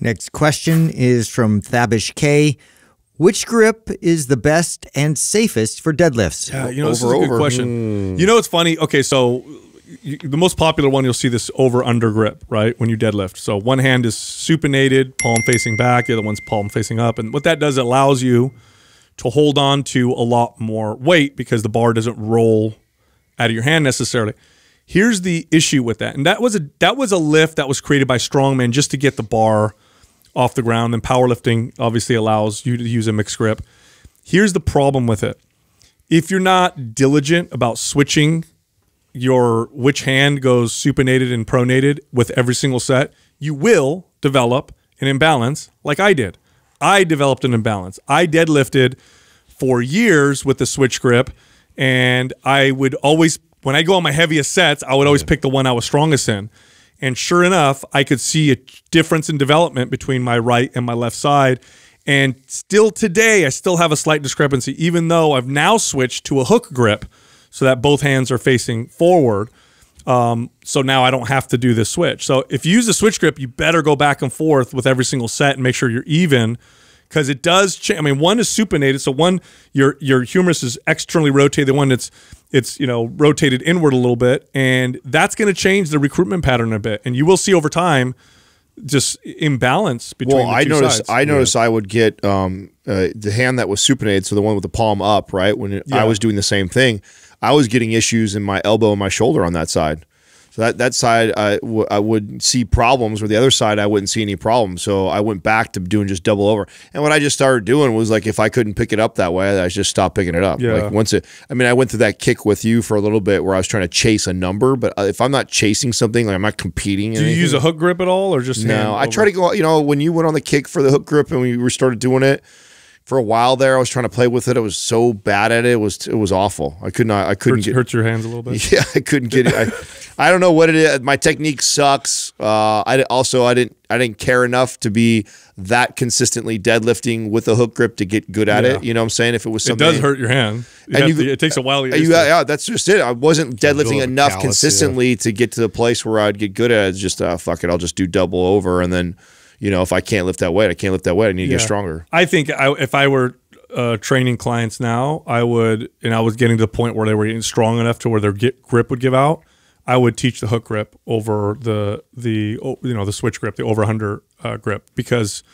Next question is from Thabish K. Which grip is the best and safest for deadlifts? Yeah, you know, over, this is a good over. question. Mm. You know, it's funny. Okay, so you, the most popular one you'll see this over under grip, right? When you deadlift. So one hand is supinated, palm facing back, the other one's palm facing up. And what that does, it allows you to hold on to a lot more weight because the bar doesn't roll out of your hand necessarily. Here's the issue with that. And that was a that was a lift that was created by strongmen just to get the bar off the ground, and powerlifting obviously allows you to use a mixed grip. Here's the problem with it. If you're not diligent about switching your which hand goes supinated and pronated with every single set, you will develop an imbalance like I did. I developed an imbalance. I deadlifted for years with the switch grip, and I would always, when I go on my heaviest sets, I would always pick the one I was strongest in. And sure enough, I could see a difference in development between my right and my left side. And still today, I still have a slight discrepancy, even though I've now switched to a hook grip so that both hands are facing forward. Um, so now I don't have to do this switch. So if you use a switch grip, you better go back and forth with every single set and make sure you're even because it does change. I mean, one is supinated, so one your your humerus is externally rotated. The one that's it's you know rotated inward a little bit, and that's going to change the recruitment pattern a bit. And you will see over time just imbalance between. Well, I noticed. Sides. I noticed. Yeah. I would get um, uh, the hand that was supinated, so the one with the palm up, right? When it, yeah. I was doing the same thing, I was getting issues in my elbow and my shoulder on that side. So that, that side, I, I would see problems, or the other side, I wouldn't see any problems. So I went back to doing just double over. And what I just started doing was like, if I couldn't pick it up that way, I just stopped picking it up. Yeah. Like once it, I mean, I went through that kick with you for a little bit where I was trying to chase a number, but uh, if I'm not chasing something, like I'm not competing. Do you anything, use a hook grip at all or just? No, I try to go, you know, when you went on the kick for the hook grip and we started doing it, for a while there. I was trying to play with it. I was so bad at it. It was it was awful. I could not. I couldn't hurts, get hurts your hands a little bit. Yeah, I couldn't get it. I, I don't know what it is. My technique sucks. Uh, I also I didn't I didn't care enough to be that consistently deadlifting with a hook grip to get good at yeah. it. You know what I'm saying? If it was something, it does hurt your hand. You and you, to, it takes a while. You, yeah, that's just it. I wasn't deadlifting enough consistently yeah. to get to the place where I'd get good at it. It's just uh, fuck it, I'll just do double over and then you know, if I can't lift that weight, I can't lift that weight. I need to yeah. get stronger. I think I, if I were uh, training clients now, I would, and I was getting to the point where they were getting strong enough to where their get, grip would give out. I would teach the hook grip over the the you know the switch grip, the over under uh, grip, because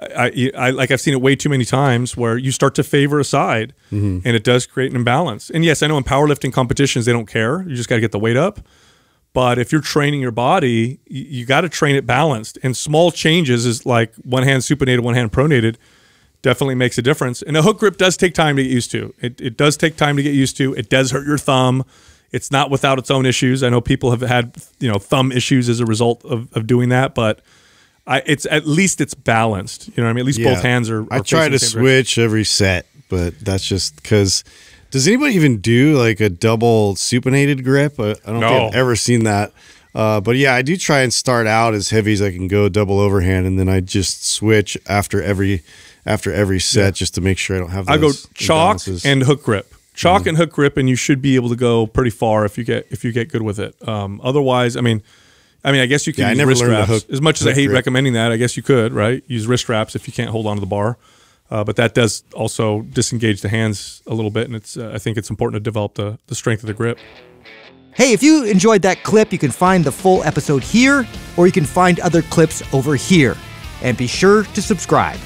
I, I, like I've seen it way too many times where you start to favor a side, mm -hmm. and it does create an imbalance. And yes, I know in powerlifting competitions they don't care; you just got to get the weight up. But if you're training your body, you, you got to train it balanced. And small changes is like one hand supinated, one hand pronated definitely makes a difference. And a hook grip does take time to get used to. It, it does take time to get used to. It does hurt your thumb. It's not without its own issues. I know people have had, you know, thumb issues as a result of, of doing that, but I, it's at least it's balanced. You know what I mean? At least yeah. both hands are. are I try to switch direction. every set, but that's just because does anybody even do like a double supinated grip? I, don't no. think I've ever seen that. Uh, but yeah, I do try and start out as heavy as I can go, double overhand, and then I just switch after every after every set yeah. just to make sure I don't have. I go chalk and hook grip, chalk mm-hmm. and hook grip, and you should be able to go pretty far if you get if you get good with it. Um, otherwise, I mean, I mean, I guess you can. yeah, use wrist straps. Hook, as much as I hate grip. recommending that, I guess you could, right? Use wrist wraps if you can't hold on to the bar. Uh, but that does also disengage the hands a little bit, and it's uh, I think it's important to develop the, the strength of the grip. Hey, if you enjoyed that clip, you can find the full episode here, or you can find other clips over here. And be sure to subscribe.